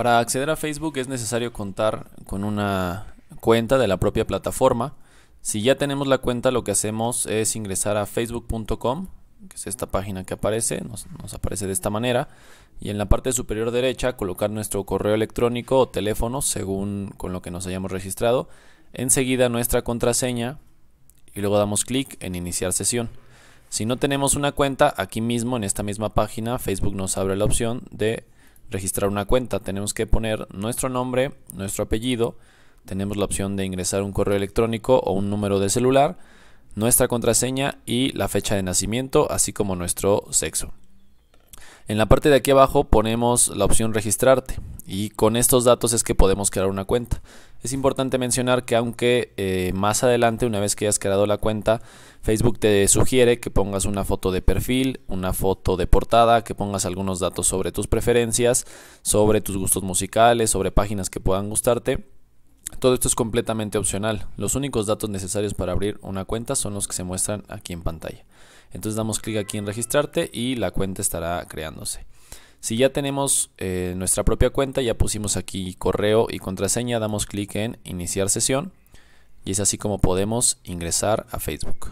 Para acceder a Facebook es necesario contar con una cuenta de la propia plataforma. Si ya tenemos la cuenta, lo que hacemos es ingresar a facebook.com, que es esta página que aparece, nos, aparece de esta manera, y en la parte superior derecha colocar nuestro correo electrónico o teléfono según con lo que nos hayamos registrado, enseguida nuestra contraseña y luego damos clic en iniciar sesión. Si no tenemos una cuenta, aquí mismo en esta misma página Facebook nos abre la opción de registrar una cuenta. Tenemos que poner nuestro nombre, nuestro apellido, tenemos la opción de ingresar un correo electrónico o un número de celular, nuestra contraseña y la fecha de nacimiento, así como nuestro sexo. En la parte de aquí abajo ponemos la opción registrarte. Y con estos datos es que podemos crear una cuenta. Es importante mencionar que aunque eh, más adelante, una vez que hayas creado la cuenta, Facebook te sugiere que pongas una foto de perfil, una foto de portada, que pongas algunos datos sobre tus preferencias, sobre tus gustos musicales, sobre páginas que puedan gustarte. Todo esto es completamente opcional. Los únicos datos necesarios para abrir una cuenta son los que se muestran aquí en pantalla. Entonces damos clic aquí en registrarte y la cuenta estará creándose. Si ya tenemos eh, nuestra propia cuenta, ya pusimos aquí correo y contraseña, damos clic en iniciar sesión y es así como podemos ingresar a Facebook.